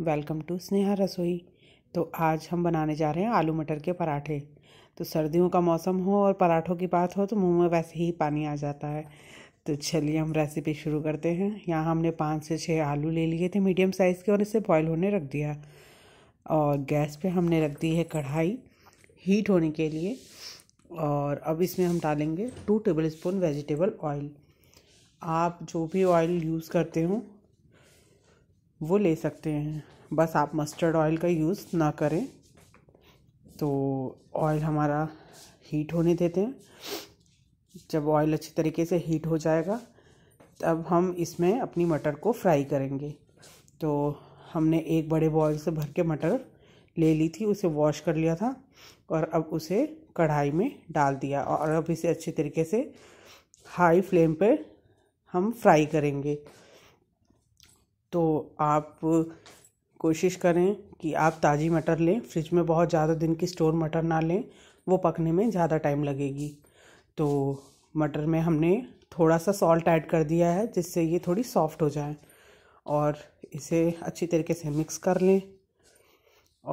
welcome to Sneha रसोई तो आज हम बनाने जा रहे हैं आलू मटर के पराठे तो सर्दियों का मौसम हो और पराठों की बात हो तो मुंह में वैसे ही पानी आ जाता है तो चलिए हम रेसिपी शुरू करते हैं यहाँ हमने पाँच से छः आलू ले लिए थे मीडियम साइज़ के और इसे बॉयल होने रख दिया और गैस पे हमने रख दी है कढ़ाई हीट होने के लिए और अब इसमें हम डालेंगे two tablespoon vegetable oil आप जो भी ऑयल यूज़ करते हो वो ले सकते हैं बस आप मस्टर्ड ऑयल का यूज़ ना करें तो ऑयल हमारा हीट होने देते हैं जब ऑयल अच्छी तरीके से हीट हो जाएगा तब हम इसमें अपनी मटर को फ्राई करेंगे तो हमने एक बड़े बॉयल से भर के मटर ले ली थी उसे वॉश कर लिया था और अब उसे कढ़ाई में डाल दिया और अब इसे अच्छे तरीके से हाई फ्लेम पर हम फ्राई करेंगे तो आप कोशिश करें कि आप ताज़ी मटर लें फ्रिज में बहुत ज़्यादा दिन की स्टोर मटर ना लें वो पकने में ज़्यादा टाइम लगेगी तो मटर में हमने थोड़ा सा सॉल्ट ऐड कर दिया है जिससे ये थोड़ी सॉफ्ट हो जाए और इसे अच्छी तरीके से मिक्स कर लें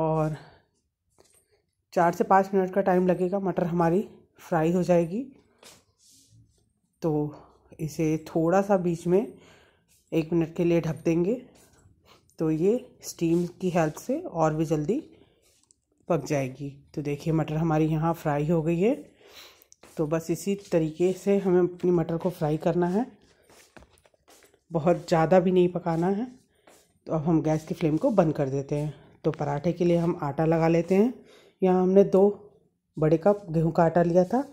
और चार से पाँच मिनट का टाइम लगेगा मटर हमारी फ्राई हो जाएगी तो इसे थोड़ा सा बीच में एक मिनट के लिए ढक देंगे तो ये स्टीम की हेल्प से और भी जल्दी पक जाएगी तो देखिए मटर हमारी यहाँ फ्राई हो गई है तो बस इसी तरीके से हमें अपनी मटर को फ्राई करना है बहुत ज़्यादा भी नहीं पकाना है तो अब हम गैस की फ्लेम को बंद कर देते हैं तो पराठे के लिए हम आटा लगा लेते हैं यहाँ हमने दो बड़े कप गेहूं का आटा लिया था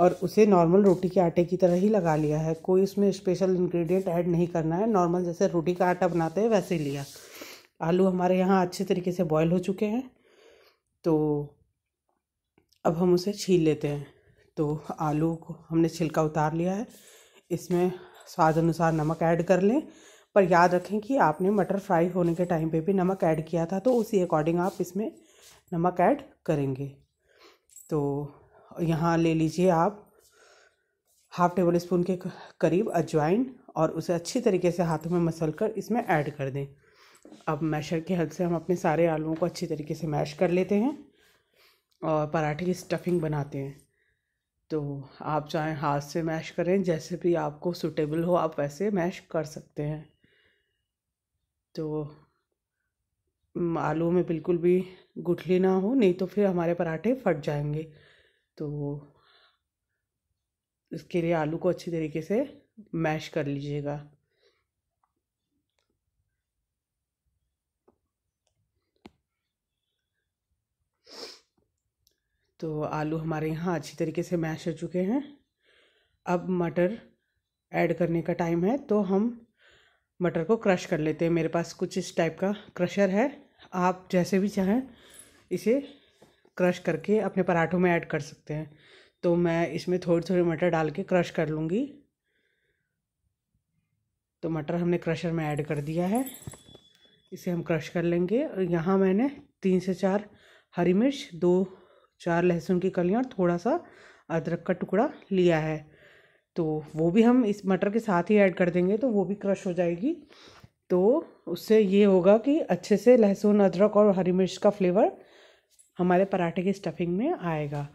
और उसे नॉर्मल रोटी के आटे की तरह ही लगा लिया है कोई इसमें स्पेशल इंग्रेडिएंट ऐड नहीं करना है नॉर्मल जैसे रोटी का आटा बनाते हैं वैसे लिया आलू हमारे यहाँ अच्छे तरीके से बॉयल हो चुके हैं तो अब हम उसे छील लेते हैं तो आलू को हमने छिलका उतार लिया है इसमें स्वाद अनुसार नमक ऐड कर लें पर याद रखें कि आपने मटर फ्राई होने के टाइम पे भी नमक ऐड किया था तो उसी अकॉर्डिंग आप इसमें नमक ऐड करेंगे तो यहाँ ले लीजिए आप हाफ टेबल स्पून के करीब अजवाइन और उसे अच्छी तरीके से हाथों में मसल कर इसमें ऐड कर दें अब मैशर की हेल्प से हम अपने सारे आलुओं को अच्छी तरीके से मैश कर लेते हैं और पराठे की स्टफिंग बनाते हैं तो आप चाहें हाथ से मैश करें जैसे भी आपको सूटेबल हो आप वैसे मैश कर सकते हैं तो आलू में बिल्कुल भी गुठली ना हो नहीं तो फिर हमारे पराठे फट जाएंगे तो इसके लिए आलू को अच्छी तरीके से मैश कर लीजिएगा तो आलू हमारे यहाँ अच्छी तरीके से मैश हो चुके हैं अब मटर ऐड करने का टाइम है तो हम मटर को क्रश कर लेते हैं मेरे पास कुछ इस टाइप का क्रशर है आप जैसे भी चाहें इसे क्रश करके अपने पराठों में ऐड कर सकते हैं तो मैं इसमें थोड़ी थोड़ी मटर डाल के क्रश कर लूँगी तो मटर हमने क्रशर में ऐड कर दिया है इसे हम क्रश कर लेंगे और यहाँ मैंने तीन से चार हरी मिर्च दो चार लहसुन की कलियाँ और थोड़ा सा अदरक का टुकड़ा लिया है तो वो भी हम इस मटर के साथ ही ऐड कर देंगे तो वो भी क्रश हो जाएगी तो उससे ये होगा कि अच्छे से लहसुन अदरक और हरी मिर्च का फ्लेवर हमारे पराठे की स्टफिंग में आएगा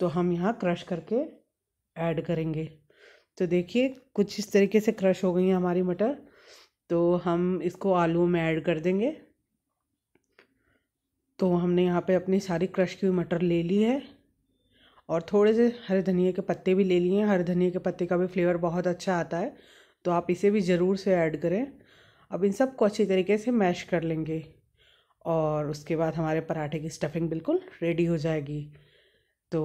तो हम यहाँ क्रश करके ऐड करेंगे तो देखिए कुछ इस तरीके से क्रश हो गई है हमारी मटर तो हम इसको आलू में ऐड कर देंगे तो हमने यहाँ पे अपनी सारी क्रश की हुई मटर ले ली है और थोड़े से हरे धनिया के पत्ते भी ले लिए हैं हरे धनिया के पत्ते का भी फ्लेवर बहुत अच्छा आता है तो आप इसे भी ज़रूर से ऐड करें अब इन सबको अच्छी तरीके से मैश कर लेंगे और उसके बाद हमारे पराठे की स्टफिंग बिल्कुल रेडी हो जाएगी तो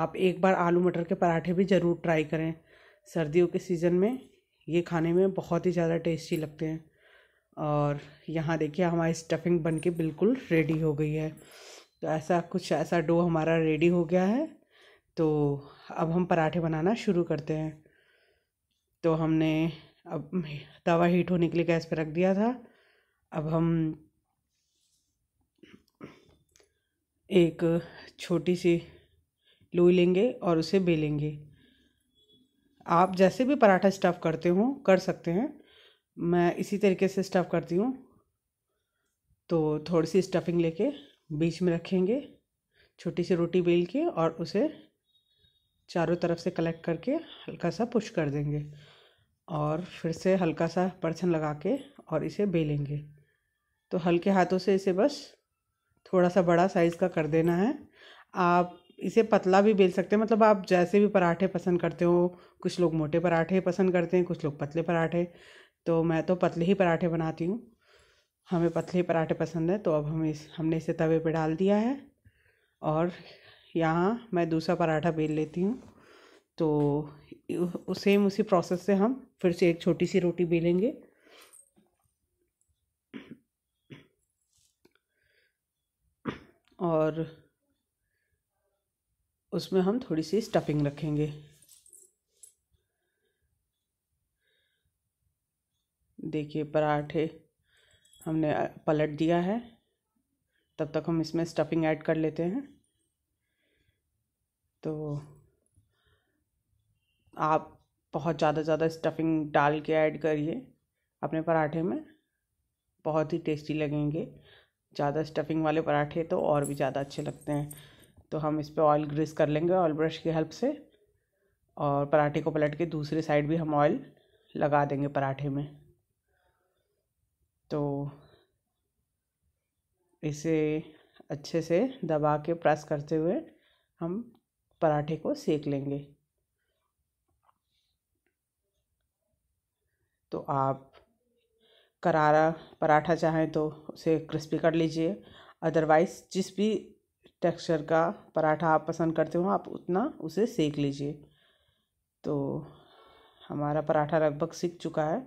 आप एक बार आलू मटर के पराठे भी ज़रूर ट्राई करें सर्दियों के सीज़न में ये खाने में बहुत ही ज़्यादा टेस्टी लगते हैं और यहाँ देखिए हमारी स्टफिंग बन के बिल्कुल रेडी हो गई है तो ऐसा कुछ ऐसा डो हमारा रेडी हो गया है तो अब हम पराठे बनाना शुरू करते हैं तो हमने अब तवा हीट होने के लिए गैस पर रख दिया था अब हम एक छोटी सी लोई लेंगे और उसे बेलेंगे आप जैसे भी पराठा स्टफ़ करते हो कर सकते हैं मैं इसी तरीके से स्टफ़ करती हूँ तो थोड़ी सी स्टफिंग लेके बीच में रखेंगे छोटी सी रोटी बेल के और उसे चारों तरफ से कलेक्ट करके हल्का सा पुश कर देंगे और फिर से हल्का सा परछन लगा के और इसे बेलेंगे तो हल्के हाथों से इसे बस थोड़ा सा बड़ा साइज़ का कर देना है आप इसे पतला भी बेल सकते हैं मतलब आप जैसे भी पराठे पसंद करते हो कुछ लोग मोटे पराठे पसंद करते हैं कुछ लोग पतले पराठे तो मैं तो पतले ही पराठे बनाती हूँ हमें पतले पराठे पसंद है तो अब हम इस हमने इसे तवे पे डाल दिया है और यहाँ मैं दूसरा पराठा बेल लेती हूँ तो सेम उसी प्रोसेस से हम फिर से एक छोटी सी रोटी बेलेंगे और उसमें हम थोड़ी सी स्टफिंग रखेंगे देखिए पराठे हमने पलट दिया है तब तक हम इसमें स्टफिंग ऐड कर लेते हैं तो आप बहुत ज़्यादा ज़्यादा स्टफिंग डाल के ऐड करिए अपने पराठे में बहुत ही टेस्टी लगेंगे ज़्यादा स्टफिंग वाले पराठे तो और भी ज़्यादा अच्छे लगते हैं तो हम इस पर ऑयल ग्रीस कर लेंगे ऑयल ब्रश की हेल्प से और पराठे को पलट के दूसरी साइड भी हम ऑयल लगा देंगे पराठे में तो इसे अच्छे से दबा के प्रेस करते हुए हम पराठे को सेक लेंगे तो आप करारा पराठा चाहें तो उसे क्रिस्पी कर लीजिए अदरवाइज़ जिस भी टेक्सचर का पराठा आप पसंद करते हो आप उतना उसे सेक लीजिए तो हमारा पराठा लगभग सीख चुका है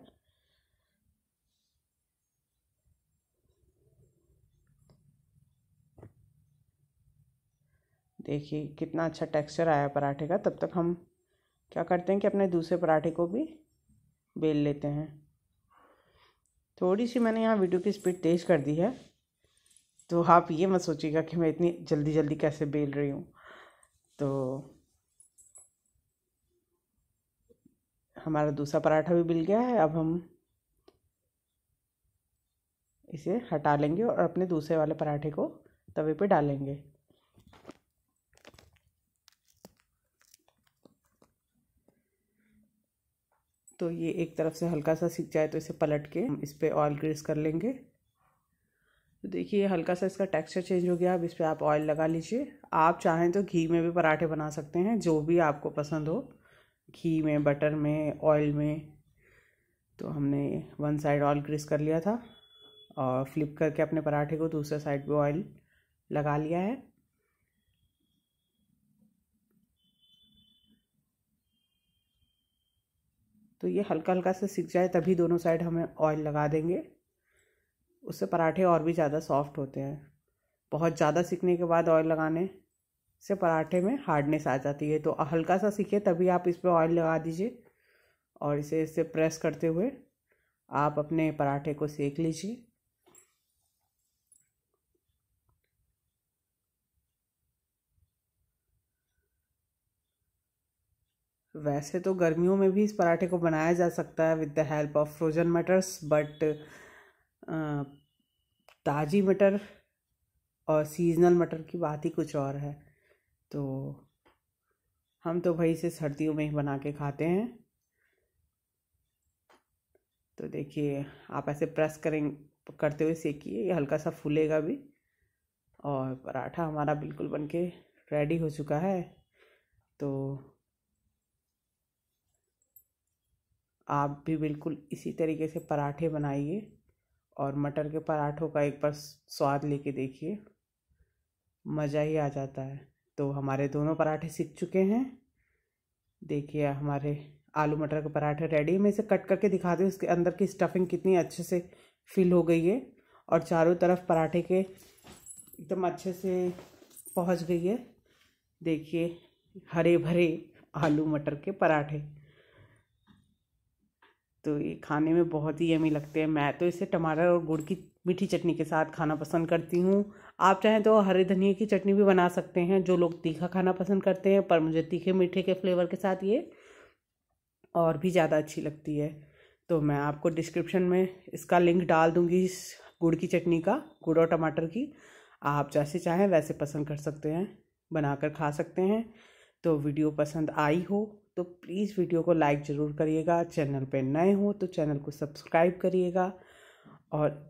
देखिए कितना अच्छा टेक्सचर आया पराठे का तब तक हम क्या करते हैं कि अपने दूसरे पराठे को भी बेल लेते हैं थोड़ी सी मैंने यहाँ वीडियो की स्पीड तेज़ कर दी है तो आप ये मत सोचिएगा कि मैं इतनी जल्दी जल्दी कैसे बेल रही हूँ तो हमारा दूसरा पराठा भी मिल गया है अब हम इसे हटा लेंगे और अपने दूसरे वाले पराठे को तवे पे डालेंगे तो ये एक तरफ से हल्का सा सीख जाए तो इसे पलट के हम इस पर ऑयल ग्रीस कर लेंगे तो देखिए हल्का सा इसका टेक्सचर चेंज हो गया अब इस पर आप ऑयल लगा लीजिए आप चाहें तो घी में भी पराठे बना सकते हैं जो भी आपको पसंद हो घी में बटर में ऑयल में तो हमने वन साइड ऑयल ग्रीस कर लिया था और फ्लिप करके अपने पराठे को दूसरे साइड पे ऑयल लगा लिया है तो ये हल्का हल्का से सीख जाए तभी दोनों साइड हमें ऑयल लगा देंगे उससे पराठे और भी ज़्यादा सॉफ्ट होते हैं बहुत ज़्यादा सीखने के बाद ऑयल लगाने से पराठे में हार्डनेस आ जाती है तो हल्का सा सीखे तभी आप इस पर ऑयल लगा दीजिए और इसे इसे प्रेस करते हुए आप अपने पराठे को सेक लीजिए वैसे तो गर्मियों में भी इस पराठे को बनाया जा सकता है with the help of frozen मटर्स बट ताज़ी मटर और सीजनल मटर की बात ही कुछ और है तो हम तो भाई से सर्दियों में ही बना के खाते हैं तो देखिए आप ऐसे प्रेस करें करते हुए सेकिए ये हल्का सा फूलेगा भी और पराठा हमारा बिल्कुल बनके रेडी हो चुका है तो आप भी बिल्कुल इसी तरीके से पराठे बनाइए और मटर के पराठों का एक बार स्वाद लेके देखिए मज़ा ही आ जाता है तो हमारे दोनों पराठे सीख चुके हैं देखिए हमारे आलू मटर के पराठे रेडी मैं इसे कट करके दिखा दूँ इसके अंदर की स्टफिंग कितनी अच्छे से फिल हो गई है और चारों तरफ पराठे के एकदम अच्छे से पहुंच गई है देखिए हरे भरे आलू मटर के पराठे तो ये खाने में बहुत ही यमी लगते हैं मैं तो इसे टमाटर और गुड़ की मीठी चटनी के साथ खाना पसंद करती हूँ आप चाहें तो हरे धनिए की चटनी भी बना सकते हैं जो लोग तीखा खाना पसंद करते हैं पर मुझे तीखे मीठे के फ्लेवर के साथ ये और भी ज़्यादा अच्छी लगती है तो मैं आपको डिस्क्रिप्शन में इसका लिंक डाल दूँगी इस गुड़ की चटनी का गुड़ और टमाटर की आप जैसे चाहें वैसे पसंद कर सकते हैं बनाकर खा सकते हैं तो वीडियो पसंद आई हो तो प्लीज़ वीडियो को लाइक ज़रूर करिएगा चैनल पर नए हो तो चैनल को सब्सक्राइब करिएगा और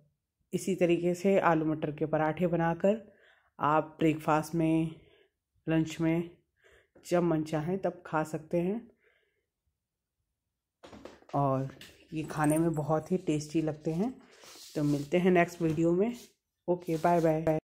इसी तरीके से आलू मटर के पराठे बनाकर आप ब्रेकफास्ट में लंच में जब मन चाहें तब खा सकते हैं और ये खाने में बहुत ही टेस्टी लगते हैं तो मिलते हैं नेक्स्ट वीडियो में ओके बाय बाय